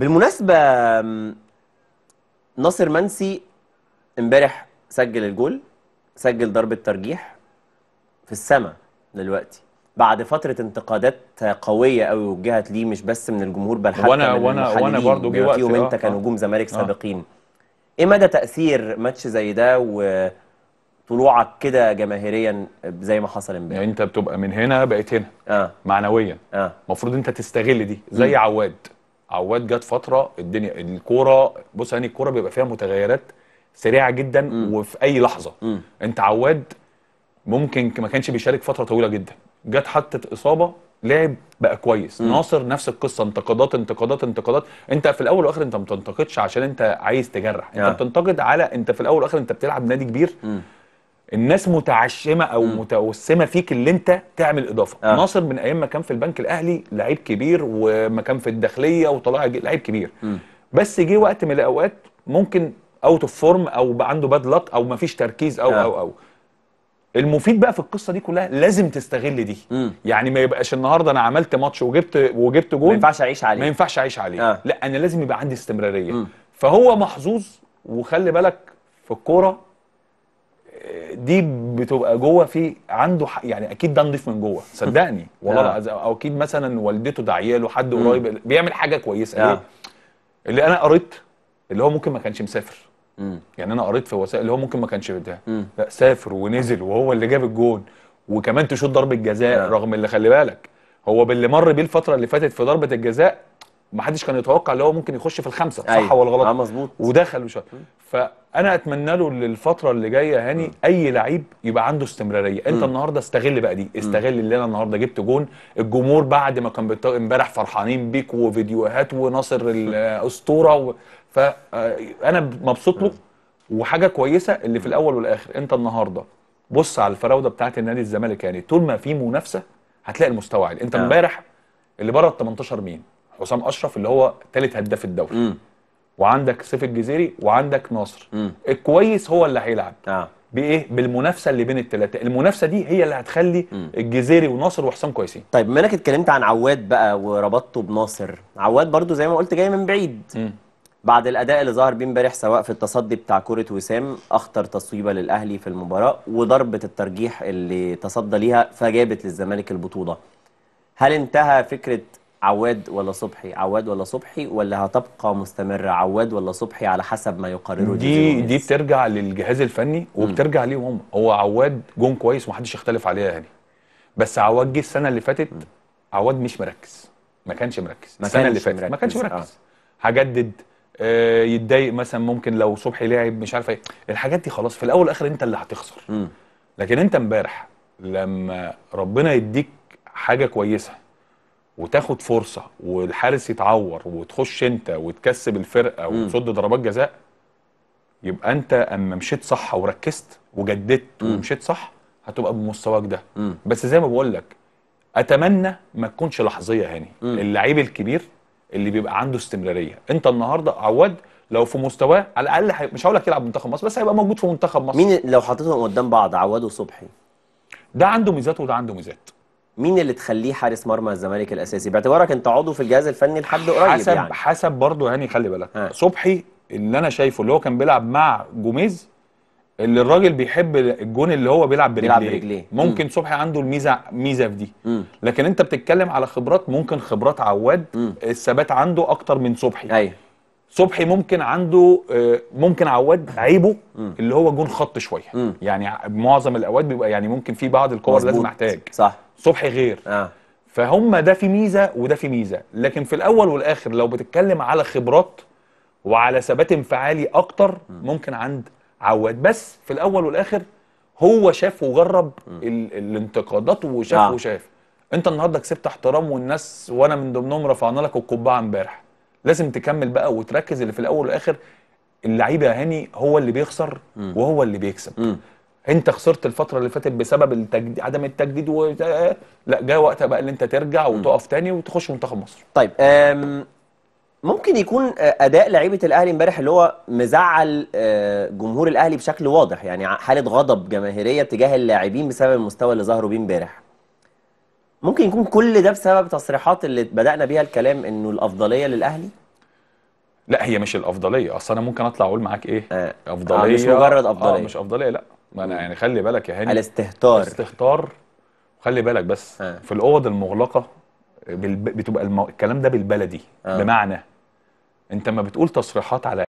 بالمناسبه ناصر منسي امبارح سجل الجول سجل ضربه ترجيح في السماء دلوقتي بعد فتره انتقادات قويه قوي وجهت ليه مش بس من الجمهور بل حتى وانا من وانا برضه جه وقت يوم آه، انت كان هجوم آه. زمالك آه. سابقين آه. ايه مدى تاثير ماتش زي ده وطلوعك كده جماهيريا زي ما حصل امبارح يعني انت بتبقى من هنا بقيت هنا آه. معنويا المفروض آه. انت تستغل دي زي م. عواد عواد جت فتره الدنيا الكوره بص يعني الكوره بيبقى فيها متغيرات سريعه جدا م. وفي اي لحظه م. انت عواد ممكن ما كانش بيشارك فتره طويله جدا جت حطت اصابه لعب بقى كويس م. ناصر نفس القصه انتقادات انتقادات انتقادات انت في الاول والاخر انت ما بتنتقدش عشان انت عايز تجرح انت بتنتقد على انت في الاول والاخر انت بتلعب نادي كبير م. الناس متعشمه او م. متوسمه فيك اللي انت تعمل اضافه آه. ناصر من ايام ما كان في البنك الاهلي لعيب كبير وما كان في الداخليه وطلع لعيب كبير م. بس جه وقت من الاوقات ممكن اوت اوف فورم او عنده باد لك او ما فيش تركيز او آه. او او المفيد بقى في القصه دي كلها لازم تستغل دي م. يعني ما يبقاش النهارده انا عملت ماتش وجبت وجبت جول ما ينفعش اعيش عليه ما ينفعش اعيش عليه آه. لا انا لازم يبقى عندي استمراريه م. فهو محظوظ وخلي بالك في الكوره دي بتبقى جوه في عنده حق يعني اكيد ده نضيف من جوه صدقني والله او اكيد مثلا والدته داعيه له حد قريب بيعمل حاجه كويسه ليه؟ اللي انا قريت اللي هو ممكن ما كانش مسافر يعني انا قريت في وسائل اللي هو ممكن ما كانش لا سافر ونزل وهو اللي جاب الجون وكمان تشوط ضربه جزاء رغم اللي خلي بالك هو باللي مر بيه الفتره اللي فاتت في ضربه الجزاء ما حدش كان يتوقع اللي هو ممكن يخش في الخمسه صح صح أيوة. ولا غلط؟ اه مظبوط ودخل مش فانا اتمنى له للفتره اللي جايه هاني م. اي لعيب يبقى عنده استمراريه، انت م. النهارده استغل بقى دي، استغل اللي انا النهارده جبت جون، الجمهور بعد ما كان امبارح بتا... فرحانين بيك وفيديوهات وناصر الاسطوره و... فانا آه، مبسوط له وحاجه كويسه اللي في الاول والاخر انت النهارده بص على الفراوده بتاعت النادي الزمالك يعني طول ما في منافسه هتلاقي المستوى عالي، انت آه. امبارح اللي بره ال 18 مين؟ حسام اشرف اللي هو ثالث هداف الدوري وعندك سيف الجزيري وعندك ناصر مم. الكويس هو اللي هيلعب آه. بايه بالمنافسه اللي بين الثلاثه المنافسه دي هي اللي هتخلي مم. الجزيري وناصر وحسام كويسين طيب بما انك اتكلمت عن عواد بقى وربطته بناصر عواد برضو زي ما قلت جاي من بعيد مم. بعد الاداء اللي ظهر بيه امبارح سواء في التصدي بتاع كره وسام اخطر تصويبه للاهلي في المباراه وضربه الترجيح اللي تصدى ليها فجابت للزمالك البطوله هل انتهى فكره عواد ولا صبحي عواد ولا صبحي ولا هتبقى مستمره عواد ولا صبحي على حسب ما يقرره دي دي بترجع للجهاز الفني وبترجع ليهم هم هو عواد جون كويس ومحدش يختلف عليها يعني بس عواد جه السنه اللي فاتت عواد مش مركز ما كانش مركز ما السنه اللي فاتت ما كانش مركز آه. هجدد آه يتضايق مثلا ممكن لو صبحي لعب مش عارف ايه الحاجات دي خلاص في الاول والاخر انت اللي هتخسر م. لكن انت امبارح لما ربنا يديك حاجه كويسه وتاخد فرصه والحارس يتعور وتخش انت وتكسب الفرقه وتصد ضربات جزاء يبقى انت اما مشيت صح وركزت وجددت ومشيت صح هتبقى بمستواك ده م. بس زي ما بقول لك اتمنى ما تكونش لحظيه هاني اللعيب الكبير اللي بيبقى عنده استمراريه انت النهارده عواد لو في مستواه على الاقل حي... مش هقول لك يلعب منتخب مصر بس هيبقى موجود في منتخب مصر مين لو حطيتهم قدام بعض عواد وصبحي ده عنده ميزات وده عنده ميزات مين اللي تخليه حارس مرمى الزمالك الاساسي باعتبارك انت عضو في الجهاز الفني لحد قريب حسب يعني. حسب برضه هاني خلي بالك صبحي اللي انا شايفه اللي هو كان بيلعب مع جوميز اللي الراجل بيحب الجون اللي هو بيلعب برجليه, بيلعب برجليه. ممكن م. صبحي عنده الميزه ميزه في دي م. لكن انت بتتكلم على خبرات ممكن خبرات عواد الثبات عنده اكتر من صبحي ايوه صبحي ممكن عنده آه، ممكن عواد عيبه اللي هو جون خط شويه م. يعني معظم الاوقات بيبقى يعني ممكن في بعض الكور لازم احتاج صح صبحي غير آه. فهم ده في ميزه وده في ميزه لكن في الاول والاخر لو بتتكلم على خبرات وعلى ثبات انفعالي اكتر ممكن عند عواد بس في الاول والاخر هو شاف وجرب الانتقادات وشاف آه. وشاف انت النهارده كسبت احترام والناس وانا من ضمنهم رفعنا لك القبعه امبارح لازم تكمل بقى وتركز اللي في الاول والاخر اللعيب يا هاني هو اللي بيخسر م. وهو اللي بيكسب م. انت خسرت الفتره اللي فاتت بسبب التجد... عدم التجديد و... لا جاء وقتها بقى اللي انت ترجع وتقف تاني وتخش منتخب مصر طيب أم... ممكن يكون آه، اداء لعيبه الاهلي امبارح اللي هو مزعل آه، جمهور الاهلي بشكل واضح يعني حاله غضب جماهيريه تجاه اللاعبين بسبب المستوى اللي ظهروا بيه امبارح ممكن يكون كل ده بسبب تصريحات اللي بدأنا بيها الكلام انه الافضليه للاهلي لا هي مش الافضليه اصل انا ممكن اطلع اقول معاك ايه آه. آه، افضليه آه مش مجرد افضليه آه مش افضليه لا ما انا يعني خلي بالك يا هاني الاستهتار الاستهتار خلي بالك بس آه. في الاوض المغلقه بتبقى الكلام ده بالبلدي آه. بمعنى انت ما بتقول تصريحات على